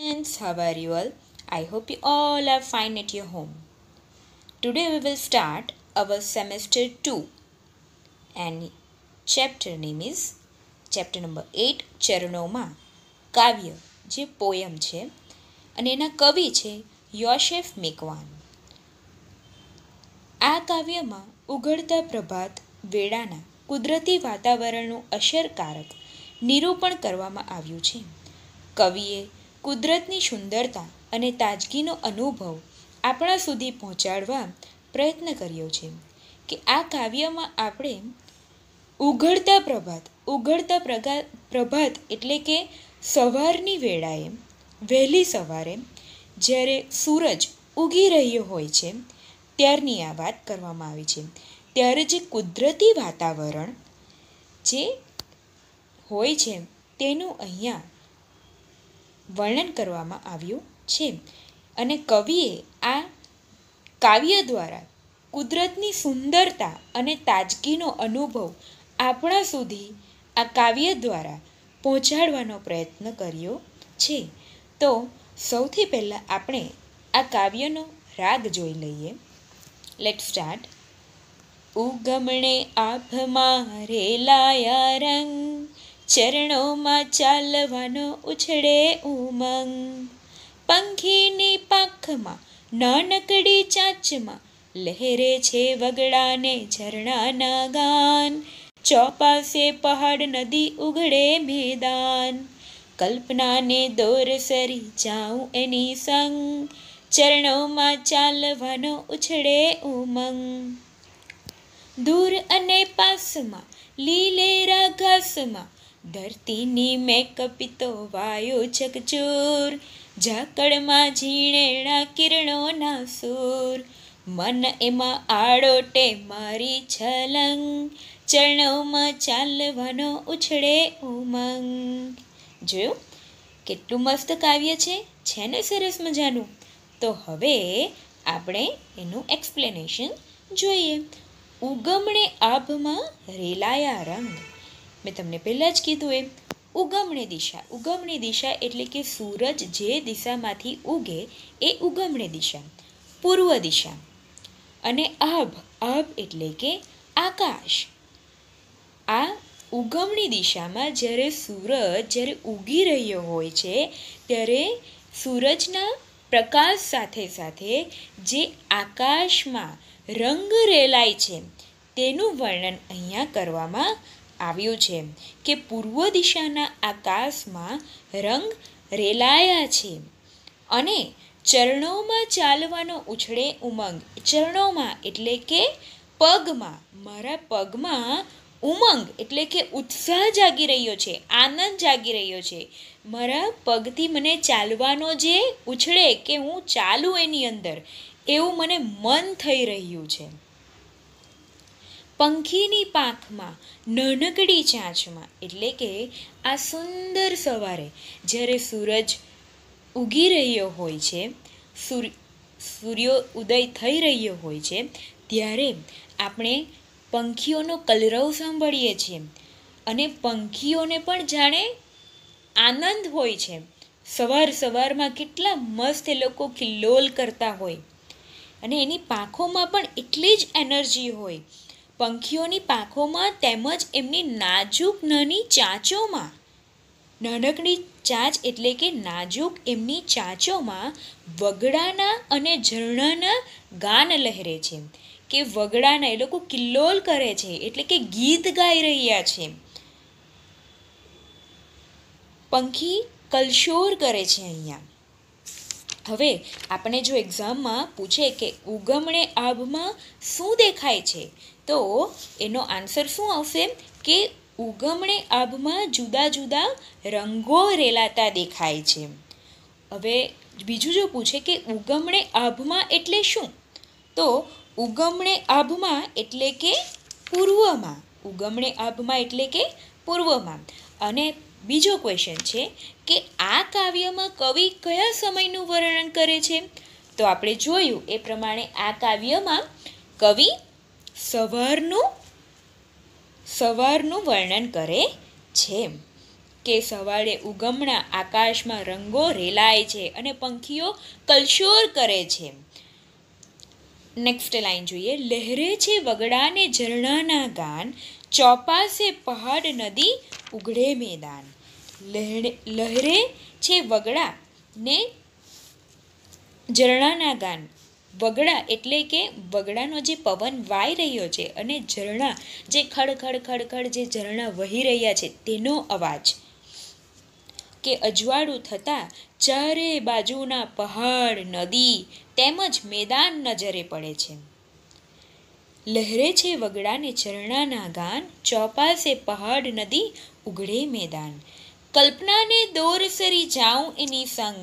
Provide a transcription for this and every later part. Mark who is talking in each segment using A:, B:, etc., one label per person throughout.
A: friends how are you all i hope you all are fine at your home today we will start our semester 2 and chapter name is chapter number 8 ચરણોમાં કાવ્ય જે poem છે અને એના કવિ છે યોશેફ મેકવાન આ કાવ્યમાં ઉઘડતા પ્રભાત વેળાના કુદરતી વાતાવરણનું અસરકારક નિરૂપણ કરવામાં આવ્યું છે કવિએ કુદરતની સુંદરતા અને તાજગીનો અનુભવ આપણા સુધી પહોંચાડવા પ્રયત્ન કર્યો છે કે આ કાવ્યમાં આપણે ઉઘડતા પ્રભાત ઉઘડતા પ્રગા પ્રભાત એટલે કે સવારની વેળાએ વહેલી સવારે જ્યારે સૂરજ ઉગી રહ્યો હોય છે ત્યારની આ વાત કરવામાં આવી છે ત્યારે જે કુદરતી વાતાવરણ જે હોય છે તેનું અહીંયા વર્ણન કરવામાં આવ્યું છે અને કવિએ આ કાવ્ય દ્વારા કુદરતની સુંદરતા અને તાજગીનો અનુભવ આપણા સુધી આ કાવ્ય દ્વારા પહોંચાડવાનો પ્રયત્ન કર્યો છે તો સૌથી પહેલાં આપણે આ કાવ્યનો રાગ જોઈ લઈએ લેટ સ્ટાર્ટ ઉગમણે મારે લાયા રંગ ચરણોમાં ચાલવાનો ઉછળે ઉમંગ પંખીની પાખમાં નાનકડી ચાંચમાં લહેરે છે વગડાને ઝરણાના ગાન ચોપાસે પહાડ નદી ઉઘડે મેદાન કલ્પનાને દોર સરી જાઉં એની સંગ ચરણોમાં ચાલવાનો ઉછળે ઉમંગ દૂર અને પાસમાં લીલેરા ઘાસમાં ધરતીની મેં કપિતો વાયો જગજૂર ઝાકળમાં ઝીણેણા કિરણોના સૂર મન એમાં આડોટે મારી છલંગ ચરણોમાં ચાલવાનો ઉછળે ઉમંગ જોયું કેટલું મસ્ત કાવ્ય છે છે ને સરસ મજાનું તો હવે આપણે એનું એક્સપ્લેનેશન જોઈએ ઉગમણે આભમાં રેલાયા રંગ મેં તમને પહેલાં જ કીધું એમ ઉગમણી દિશા ઉગમણી દિશા એટલે કે સૂરજ જે દિશામાંથી ઉગે એ ઉગમણી દિશા પૂર્વ દિશા અને અબ અબ એટલે કે આકાશ આ ઉગમણી દિશામાં જ્યારે સૂરજ જ્યારે ઉગી રહ્યો હોય છે ત્યારે સૂરજના પ્રકાશ સાથે સાથે જે આકાશમાં રંગ રેલાય છે તેનું વર્ણન અહીંયા કરવામાં આવ્યો છે કે પૂર્વ દિશાના આકાશમાં રંગ રેલાયા છે અને ચરણોમાં ચાલવાનો ઉછળે ઉમંગ ચરણોમાં એટલે કે પગમાં મારા પગમાં ઉમંગ એટલે કે ઉત્સાહ જાગી રહ્યો છે આનંદ જાગી રહ્યો છે મારા પગથી મને ચાલવાનો જે ઉછળે કે હું ચાલું એની અંદર એવું મને મન થઈ રહ્યું છે પંખીની પાંખમાં નનકડી ચાંચમાં એટલે કે આ સુંદર સવારે જ્યારે સૂરજ ઉગી રહ્યો હોય છે સૂર્ય ઉદય થઈ રહ્યો હોય છે ત્યારે આપણે પંખીઓનો કલરવ સાંભળીએ છીએ અને પંખીઓને પણ જાણે આનંદ હોય છે સવાર સવારમાં કેટલા મસ્ત એ લોકો કિલ્લોલ કરતા હોય અને એની પાંખોમાં પણ એટલી જ એનર્જી હોય પંખીઓની પાંખોમાં તેમજ એમની નાજુક નાની ચાંચોમાં નાનકડી ચાંચ એટલે કે નાજુક એમની ચાંચોમાં વગડાના અને ઝરણાના ગાન લહેરે છે કે વગડાના એ લોકો કિલ્લોલ કરે છે એટલે કે ગીત ગાઈ રહ્યા છે પંખી કલશોર કરે છે અહીંયા હવે આપણે જો એક્ઝામમાં પૂછે કે ઉગમણે આભમાં શું દેખાય છે તો એનો આન્સર શું આવશે કે ઉગમણે આભમાં જુદા જુદા રંગો રેલાતા દેખાય છે હવે બીજું જો પૂછે કે ઉગમણે આભમાં એટલે શું તો ઉગમણે આભમાં એટલે કે પૂર્વમાં ઉગમણે આભમાં એટલે કે પૂર્વમાં અને બીજો ક્વેશ્ચન છે કે આ કાવ્યમાં કવિ કયા સમયનું વર્ણન કરે છે તો આપણે જોયું એ પ્રમાણે આ કાવ્યમાં કવિ સવારનું સવારનું વર્ણન કરે છે કે સવારે ઉગમણા આકાશમાં રંગો રેલાય છે અને પંખીઓ કલશોર કરે છે નેક્સ્ટ લાઈન જોઈએ લહેરે છે વગડાને ઝરણાના ગાન ચોપાસે પહાડ નદી ઉઘડે મેદાન લહેરે લહેરે છે વગડા ને ઝરણાના ગાન વગડા એટલે કે વગડાનો જે પવન વાઈ રહ્યો છે અને ઝરણા જે ખડખડ ખડખડ જે ઝરણા વહી રહ્યા છે તેનો અવાજ કે અજવાળું થતાં ચારે બાજુના પહાડ નદી તેમજ મેદાન નજરે પડે છે લહેરે છે વગડાને ઝરણાના ગાન ચોપાસે પહાડ નદી ઉઘડે મેદાન કલ્પનાને દોરસરી જાઉં એની સંગ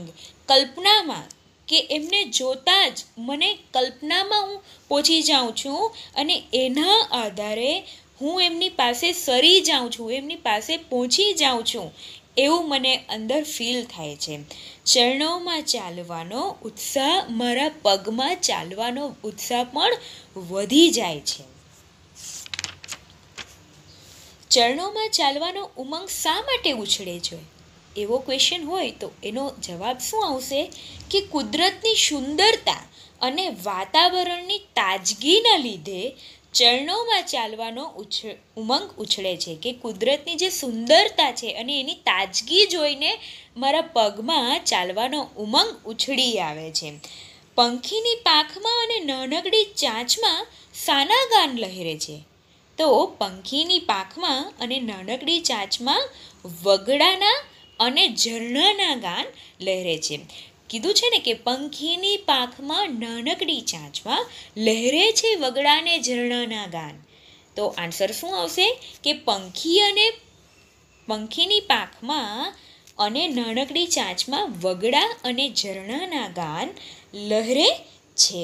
A: કલ્પનામાં કે એમને જોતાં જ મને કલ્પનામાં હું પહોંચી જાઉં છું અને એના આધારે હું એમની પાસે સરી જાઉં છું એમની પાસે પહોંચી જાઉં છું એવું મને અંદર ફીલ થાય છે ચરણોમાં ચાલવાનો ઉત્સાહ મારા પગમાં ચાલવાનો ઉત્સાહ પણ વધી જાય છે ચરણોમાં ચાલવાનો ઉમંગ શા માટે ઉછળે છે એવો ક્વેશ્ચન હોય તો એનો જવાબ શું આવશે કે કુદરતની સુંદરતા અને વાતાવરણની તાજગીના લીધે ચરણોમાં ચાલવાનો ઉછ ઉમંગ ઉછળે છે કે કુદરતની જે સુંદરતા છે અને એની તાજગી જોઈને મારા પગમાં ચાલવાનો ઉમંગ ઉછળી આવે છે પંખીની પાંખમાં અને નાનકડી ચાંચમાં સાના ગાન લહેરે છે તો પંખીની પાંખમાં અને નાનકડી ચાંચમાં વગડાના અને ઝરણાના ગાન લહેરે છે કીધું છે ને કે પંખીની પાંખમાં નાનકડી ચાંચમાં લહેરે છે વગડાને ઝરણાના ગાન તો આન્સર શું આવશે કે પંખી અને પંખીની પાંખમાં અને નાનકડી ચાંચમાં વગડા અને ઝરણાના ગાન લહેરે છે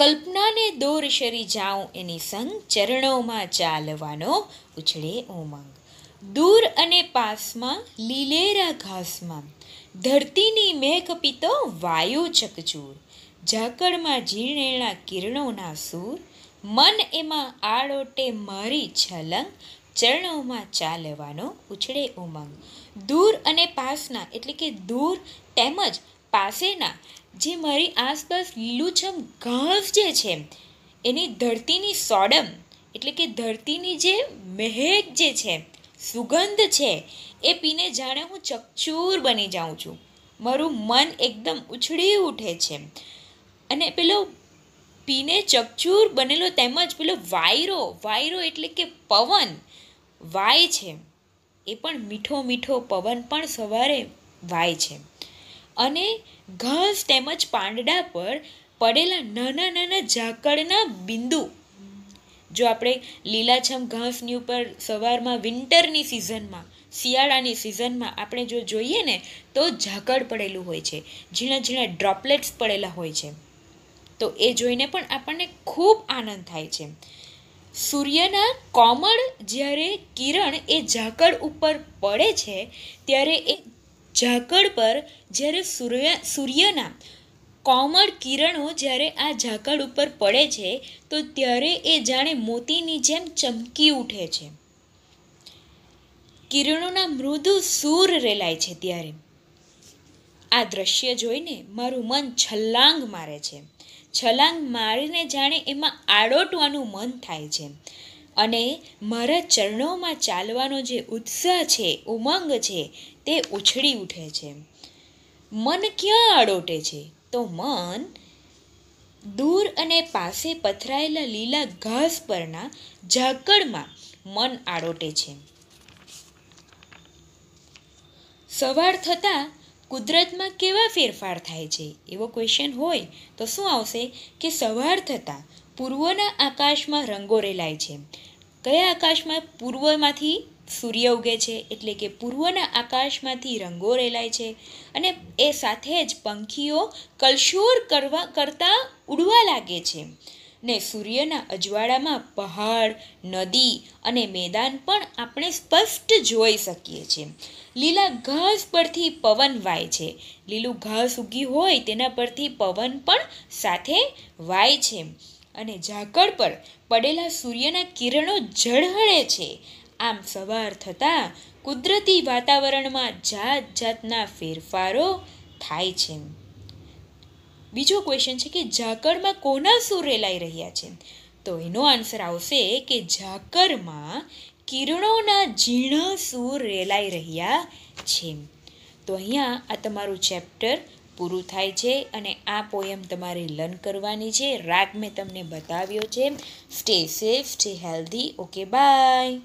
A: કલ્પનાને દોર શરી જાઉં એની સંગ ચરણોમાં ચાલવાનો ઉછળે ઉમંગ દૂર અને પાસમાં લીલેરા ઘાસમાં ધરતીની મેઘ પીતો વાયુ ચકચૂર ઝાકળમાં ઝીણેણા કિરણોના સૂર મન એમાં આડોટે મારી છલંગ ચરણોમાં ચાલવાનો ઉછળે ઉમંગ દૂર અને પાસના એટલે કે દૂર તેમજ પાસેના જે મારી આસપાસ લીલુંછમ ઘાસ જે છે એની ધરતીની સોડમ એટલે કે ધરતીની જે મહેક જે છે સુગંધ છે એ પીને જાણે હું ચકચૂર બની જાઉં છું મારું મન એકદમ ઉછળી ઉઠે છે અને પેલો પીને ચકચૂર બનેલો તેમજ પેલો વાયરો વાયરો એટલે કે પવન વાય છે એ પણ મીઠો મીઠો પવન પણ સવારે વાય છે અને ઘાસ તેમજ પાંદડા પર પડેલા નાના નાના ઝાકળના બિંદુ જો આપણે લીલાછમ ઘાસની ઉપર સવારમાં વિન્ટરની સિઝનમાં શિયાળાની સિઝનમાં આપણે જો જોઈએ ને તો ઝાકળ પડેલું હોય છે ઝીણા ઝીણા ડ્રોપલેટ્સ પડેલા હોય છે તો એ જોઈને પણ આપણને ખૂબ આનંદ થાય છે સૂર્યના કોમળ જ્યારે કિરણ એ ઝાકળ ઉપર પડે છે ત્યારે એ ઝાકળ પર જ્યારે સૂર્ય સૂર્યના કોમળ કિરણો જ્યારે આ ઝાકળ ઉપર પડે છે તો ત્યારે એ જાણે મોતીની જેમ ચમકી ઉઠે છે કિરણોના મૃદુ સૂર રેલાય છે ત્યારે આ દ્રશ્ય જોઈને મારું મન છલાંગ મારે છે છલાંગ મારીને જાણે એમાં આડોટવાનું મન થાય છે અને મારા ચરણોમાં ચાલવાનો જે ઉત્સાહ છે ઉમંગ છે તે ઉછળી ઉઠે છે મન ક્યાં અડોટે છે તો મન દૂર અને પાસે પથરાયેલા લીલા ઘાસ પરના ઝાકળમાં મન આડોટે છે સવાર થતાં કુદરતમાં કેવા ફેરફાર થાય છે એવો ક્વેશ્ચન હોય તો શું આવશે કે સવાર થતાં પૂર્વના આકાશમાં રંગો રેલાય છે કયા આકાશમાં પૂર્વમાંથી સૂર્ય ઉગે છે એટલે કે પૂર્વના આકાશમાંથી રંગો રેલાય છે અને એ સાથે જ પંખીઓ કલશોર કરવા કરતાં ઉડવા લાગે છે ને સૂર્યના અજવાળામાં પહાડ નદી અને મેદાન પણ આપણે સ્પષ્ટ જોઈ શકીએ છીએ લીલા ઘાસ પરથી પવન વાય છે લીલું ઘાસ ઉગી હોય તેના પરથી પવન પણ સાથે વાય છે અને ઝાકળ પર પડેલા સૂર્યના કિરણો ઝળહળે છે આમ સવાર થતાં કુદરતી વાતાવરણમાં જાત જાતના ફેરફારો થાય છે બીજો ક્વેશ્ચન છે કે ઝાકળમાં કોના સૂર રેલાઈ રહ્યા છે તો એનો આન્સર આવશે કે ઝાકળમાં કિરણોના ઝીણા સૂર રેલાઈ રહ્યા છે તો અહીંયા આ તમારું ચેપ્ટર પૂરું થાય છે અને આ પોયમ તમારે લર્ન કરવાની છે રાગ મેં તમને બતાવ્યો છે stay safe stay healthy okay by